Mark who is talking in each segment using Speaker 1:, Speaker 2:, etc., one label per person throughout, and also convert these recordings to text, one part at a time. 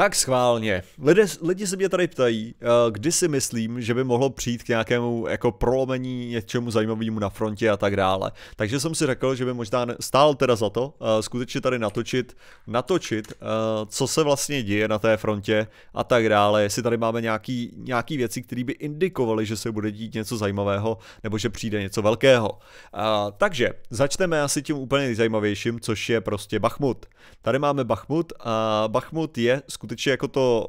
Speaker 1: Tak schválně. Lidé, lidi se mě tady ptají, eh, kdy si myslím, že by mohlo přijít k nějakému jako prolomení něčemu zajímavému na frontě a tak dále. Takže jsem si řekl, že by možná stál teda za to eh, skutečně tady natočit, natočit, eh, co se vlastně děje na té frontě a tak dále. Jestli tady máme nějaký, nějaký věci, které by indikovaly, že se bude dít něco zajímavého nebo že přijde něco velkého. takže začneme asi tím úplně nejzajímavějším, což je prostě Bachmut. Tady máme Bachmut a Bachmut je skutečně skutečně jako to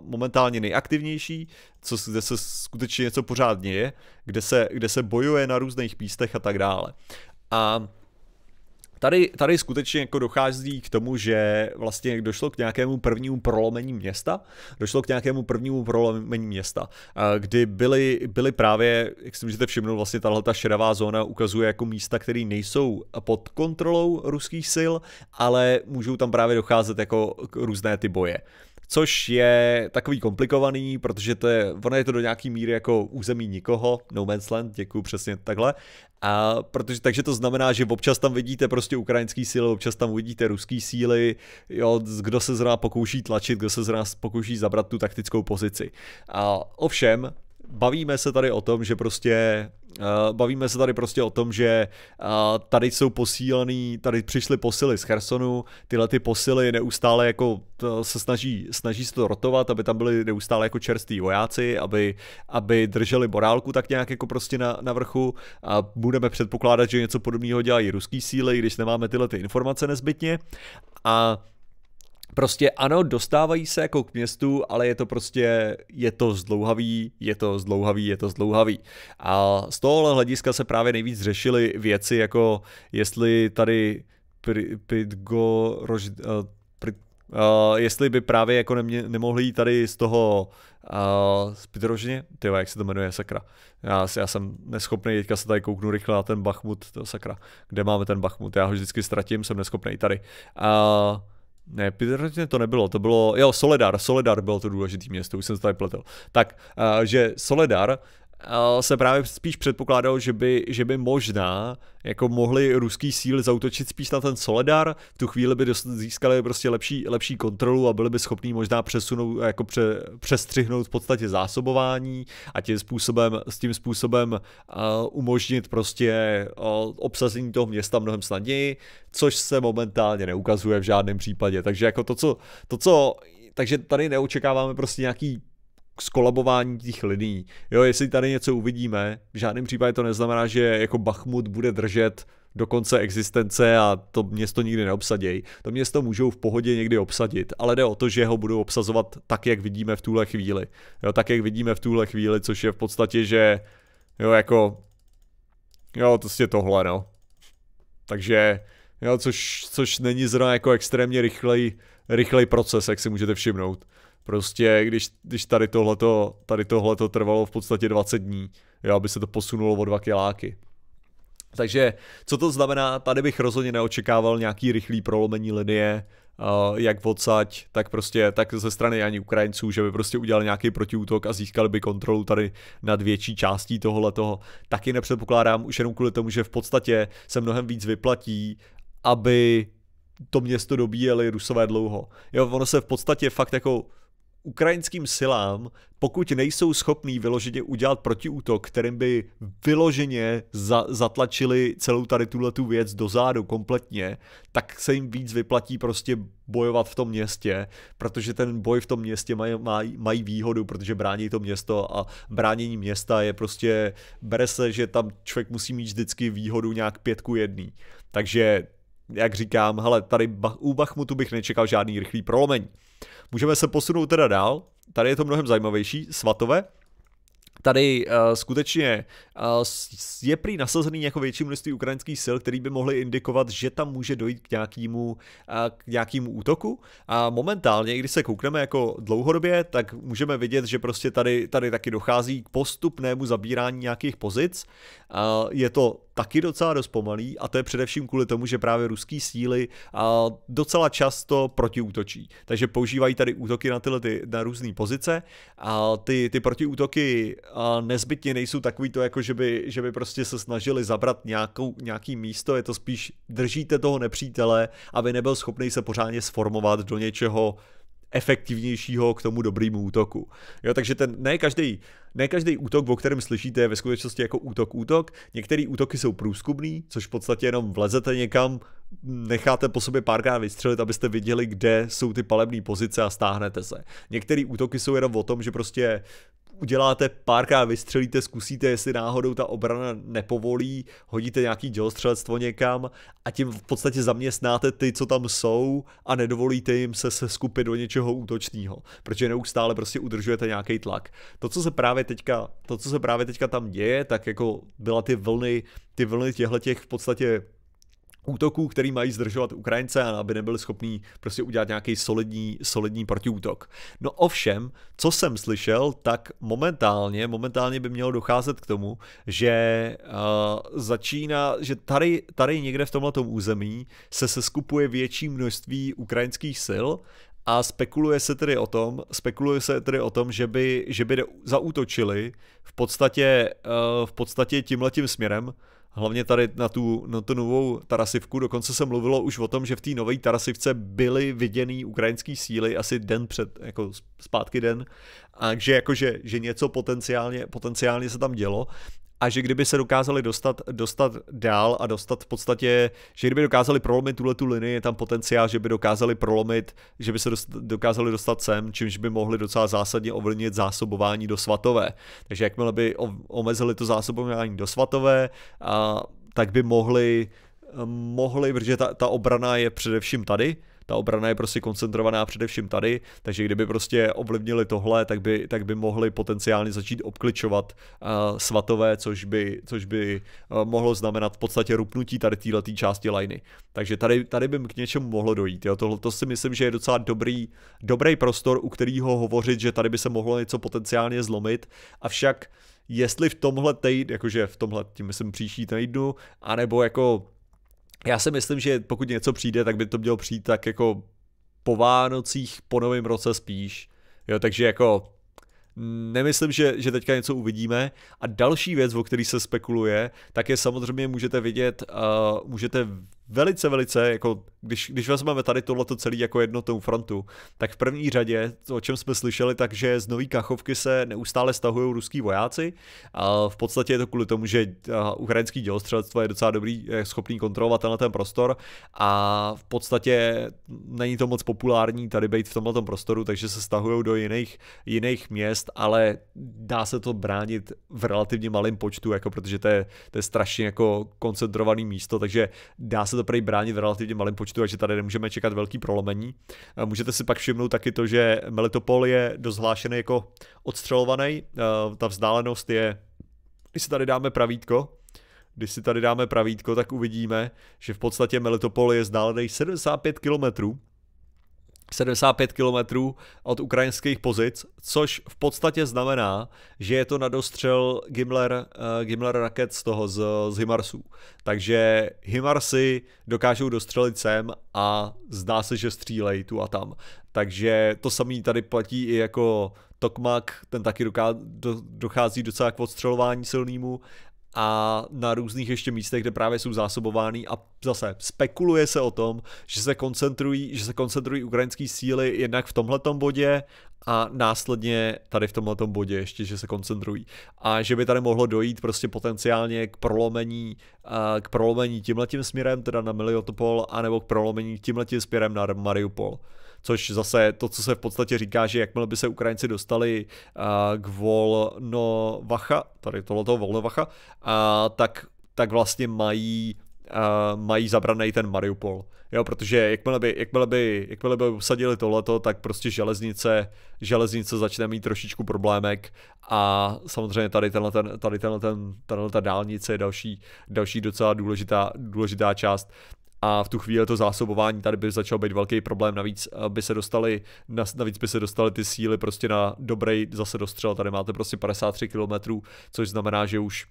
Speaker 1: uh, momentálně nejaktivnější, co, kde se skutečně něco pořád děje, kde se, kde se bojuje na různých místech a tak dále. A tady, tady skutečně jako dochází k tomu, že vlastně došlo k nějakému prvnímu prolomení města, došlo k nějakému prvnímu prolomení města, kdy byly, byly právě, jak si můžete všimnout, vlastně tahle ta šedavá zóna ukazuje jako místa, které nejsou pod kontrolou ruských sil, ale můžou tam právě docházet jako různé ty boje což je takový komplikovaný, protože to je, ono je to do nějaký míry jako území nikoho, No Man's Land, děkuji přesně takhle, a protože, takže to znamená, že občas tam vidíte prostě ukrajinský síly, občas tam vidíte ruský síly, jo, kdo se zrovna pokouší tlačit, kdo se zrovna pokouší zabrat tu taktickou pozici. A ovšem, bavíme se tady o tom, že prostě uh, bavíme se tady prostě o tom, že uh, tady jsou posílený, tady přišly posily z Chersonu, tyhle ty posily neustále jako to, se snaží, snaží se to rotovat, aby tam byli neustále jako čerství vojáci, aby, aby drželi morálku tak nějak jako prostě na, na vrchu a budeme předpokládat, že něco podobného dělají ruský síly, když nemáme tyhle ty informace nezbytně a Prostě ano, dostávají se jako k městu, ale je to prostě, je to zdlouhavý, je to zdlouhavý, je to zdlouhavý. A z tohohle hlediska se právě nejvíc řešily věci jako, jestli tady Pitgo, rož, uh, eh, uh, eh, jestli by právě jako nemě, nemohli jít tady z toho uh, z Pitrožně, ty jak se to jmenuje, sakra. Já, já jsem neschopný, teďka se tady kouknu rychle na ten Bachmut, to sakra. Kde máme ten Bachmut? Já ho vždycky ztratím, jsem neschopný tady. Uh, ne, Piterně to nebylo, to bylo, jo, Soledar, Soledar bylo to důležité město, už jsem se tady pletl. Tak, eh, že Soledar se právě spíš předpokládalo, že by, že by možná jako mohli ruský síly zautočit spíš na ten Soledar, v tu chvíli by dost, získali prostě lepší, lepší kontrolu a byli by schopní možná přesunout, jako pře, přestřihnout v podstatě zásobování a tím způsobem, s tím způsobem uh, umožnit prostě uh, obsazení toho města mnohem snadněji, což se momentálně neukazuje v žádném případě. Takže jako to, co, to, co takže tady neočekáváme prostě nějaký skolabování těch linií. Jo, jestli tady něco uvidíme, v žádném případě to neznamená, že jako Bachmut bude držet do konce existence a to město nikdy neobsadějí. To město můžou v pohodě někdy obsadit, ale jde o to, že ho budou obsazovat tak, jak vidíme v tuhle chvíli. Jo, tak, jak vidíme v tuhle chvíli, což je v podstatě, že jo, jako jo, to prostě je tohle, no. Takže, jo, což, což není zrovna jako extrémně rychlej, rychlej proces, jak si můžete všimnout. Prostě, když, když tady tohleto, tady tohleto trvalo v podstatě 20 dní, jo, aby se to posunulo o dva kiláky. Takže co to znamená, tady bych rozhodně neočekával nějaký rychlý prolomení linie, Uh, jak odsaď, tak prostě tak ze strany ani Ukrajinců, že by prostě udělali nějaký protiútok a získali by kontrolu tady nad větší částí tohohle toho. Taky nepředpokládám už jenom kvůli tomu, že v podstatě se mnohem víc vyplatí, aby to město dobíjeli rusové dlouho. Jo, ono se v podstatě fakt jako ukrajinským silám, pokud nejsou schopní vyloženě udělat protiútok, kterým by vyloženě za, zatlačili celou tady tuhle tu věc do zádu kompletně, tak se jim víc vyplatí prostě bojovat v tom městě, protože ten boj v tom městě maj, maj, mají výhodu, protože brání to město a bránění města je prostě, bere se, že tam člověk musí mít vždycky výhodu nějak pětku jedný. Takže jak říkám, hele, tady u Bachmutu bych nečekal žádný rychlý prolomení. Můžeme se posunout teda dál, tady je to mnohem zajímavější, Svatové, tady uh, skutečně uh, je prý nasazený jako větší množství ukrajinských sil, který by mohly indikovat, že tam může dojít k nějakému, uh, eh, k útoku. A momentálně, když se koukneme jako dlouhodobě, tak můžeme vidět, že prostě tady, tady taky dochází k postupnému zabírání nějakých pozic. Uh, je to taky docela dost pomalý a to je především kvůli tomu, že právě ruský síly uh, docela často protiútočí. Takže používají tady útoky na tyhle ty, na různé pozice a ty, ty protiútoky a nezbytně nejsou takový to, jako že by, že by prostě se snažili zabrat nějakou, nějaký místo, je to spíš držíte toho nepřítele, aby nebyl schopný se pořádně sformovat do něčeho efektivnějšího k tomu dobrému útoku. Jo, takže ten, ne každý, ne každý útok, o kterém slyšíte, je ve skutečnosti jako útok útok. Některé útoky jsou průzkumný, což v podstatě jenom vlezete někam, necháte po sobě párkrát vystřelit, abyste viděli, kde jsou ty palebné pozice a stáhnete se. Některé útoky jsou jenom o tom, že prostě uděláte párkrát, vystřelíte, zkusíte, jestli náhodou ta obrana nepovolí, hodíte nějaký dělostřelectvo někam a tím v podstatě zaměstnáte ty, co tam jsou a nedovolíte jim se, se skupit do něčeho útočného, protože neustále prostě udržujete nějaký tlak. To, co se právě teďka, to, co se právě teďka tam děje, tak jako byla ty vlny, ty vlny těchto v podstatě útoků, který mají zdržovat Ukrajince a aby nebyli schopní prostě udělat nějaký solidní, solidní protiútok. No ovšem, co jsem slyšel, tak momentálně, momentálně by mělo docházet k tomu, že uh, začíná, že tady, tady někde v tomto území se seskupuje větší množství ukrajinských sil a spekuluje se tedy o tom, spekuluje se tedy o tom, že by, že by zaútočili v podstatě, uh, v podstatě tímhletím směrem, Hlavně tady na tu, na tu novou Tarasivku dokonce se mluvilo už o tom, že v té nové Tarasivce byly viděný ukrajinský síly asi den před, jako zpátky den, a že, jako, že, že něco potenciálně, potenciálně se tam dělo a že kdyby se dokázali dostat, dostat dál a dostat v podstatě, že kdyby dokázali prolomit tuhle tu linii, je tam potenciál, že by dokázali prolomit, že by se dost, dokázali dostat sem, čímž by mohli docela zásadně ovlivnit zásobování do svatové. Takže jakmile by omezili to zásobování do svatové, a, tak by mohli, mohli, protože ta, ta obrana je především tady, ta obrana je prostě koncentrovaná především tady, takže kdyby prostě ovlivnili tohle, tak by, tak by mohli potenciálně začít obkličovat uh, svatové, což by, což by uh, mohlo znamenat v podstatě rupnutí tady této části liney. Takže tady, tady by k něčemu mohlo dojít. Jo. Tohle, to si myslím, že je docela dobrý, dobrý prostor, u kterého hovořit, že tady by se mohlo něco potenciálně zlomit, avšak jestli v tomhle týdnu, jakože v tomhle, tím myslím příští týdnu, anebo jako já si myslím, že pokud něco přijde, tak by to mělo přijít tak jako po Vánocích, po novém roce spíš. Jo, takže jako nemyslím, že, že teďka něco uvidíme. A další věc, o který se spekuluje, tak je samozřejmě můžete vidět, uh, můžete velice, velice, jako když, když vezmeme tady tohleto celý jako jednotou frontu, tak v první řadě, o čem jsme slyšeli, takže z nový kachovky se neustále stahují ruský vojáci a v podstatě je to kvůli tomu, že eh, ukrajinský dělostřelectvo je docela dobrý, je schopný kontrolovat tenhle ten prostor a v podstatě není to moc populární tady být v tomhle prostoru, takže se stahují do jiných, jiných měst, ale dá se to bránit v relativně malém počtu, jako protože to je, to je strašně jako koncentrovaný místo, takže dá se to za prý bránit v relativně malém počtu, takže tady nemůžeme čekat velký prolomení. Eh, můžete si pak všimnout taky to, že Melitopol je dozhlášený jako odstřelovaný, eh, ta vzdálenost je, když si tady dáme pravítko, když si tady dáme pravítko, tak uvidíme, že v podstatě Melitopol je vzdálený 75 kilometrů, 75 kilometrů od ukrajinských pozic, což v podstatě znamená, že je to na dostřel Gimler, uh, eh, Gimler raket z toho, z, z Himarsů. Takže Himarsy dokážou dostřelit sem a zdá se, že střílej tu a tam. Takže to samé tady platí i jako Tokmak, ten taky doká, do, dochází docela k odstřelování silnému a na různých ještě místech, kde právě jsou zásobovány a zase spekuluje se o tom, že se koncentrují, že se koncentrují ukrajinské síly jednak v tomhletom bodě a následně tady v tomhletom bodě ještě, že se koncentrují. A že by tady mohlo dojít prostě potenciálně k prolomení, k prolomení tímhletím směrem, teda na Meliotopol, anebo k prolomení tímhletím směrem na Mariupol což zase to, co se v podstatě říká, že jakmile by se Ukrajinci dostali k Volnovacha, tady tohleto Volnovacha, tak, tak vlastně mají mají zabraný ten Mariupol. Jo, protože jakmile by, jakmile by, jakmile by usadili tohleto, tak prostě železnice, železnice začne mít trošičku problémek a samozřejmě tady tenhle, ten, tady tenhle, ten, tenhle ta dálnice je další, další docela důležitá, důležitá část a v tu chvíli to zásobování tady by začal být velký problém, navíc eh, by se dostali, navíc by se dostali ty síly prostě na dobrý zase dostřel, tady máte prostě 53 km, což znamená, že už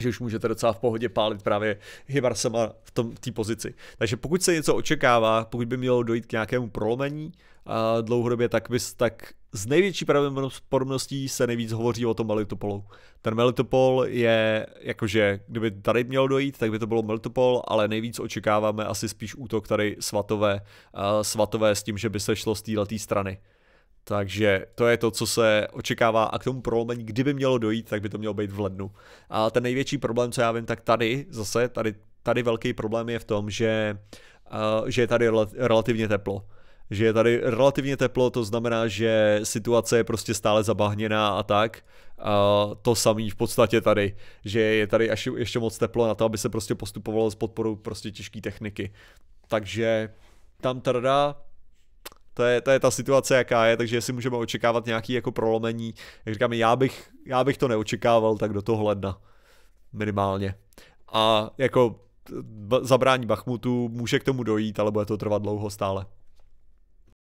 Speaker 1: že už můžete docela v pohodě pálit právě Hibarsama v tom té pozici. Takže pokud se něco očekává, pokud by mělo dojít k nějakému prolomení a eh, dlouhodobě, tak, bys, tak s největší pravděpodobností se nejvíc hovoří o tom Melitopolu. Ten Melitopol je, jakože, kdyby tady mělo dojít, tak by to bylo Melitopol, ale nejvíc očekáváme asi spíš útok tady svatové, uh, svatové s tím, že by se šlo z této strany. Takže to je to, co se očekává a k tomu prolomení, kdyby mělo dojít, tak by to mělo být v lednu. A ten největší problém, co já vím, tak tady zase, tady, tady velký problém je v tom, že, uh, že je tady relativně teplo že je tady relativně teplo, to znamená, že situace je prostě stále zabahněná a tak. A to samý v podstatě tady, že je tady až, ještě moc teplo na to, aby se prostě postupovalo s podporou prostě těžké techniky. Takže tam teda to je, to je ta situace, jaká je, takže jestli můžeme očekávat nějaký jako prolomení, jak říkám, já bych, já bych to neočekával tak do toho ledna, minimálně. A jako zabrání Bachmutu může k tomu dojít, ale bude to trvat dlouho stále.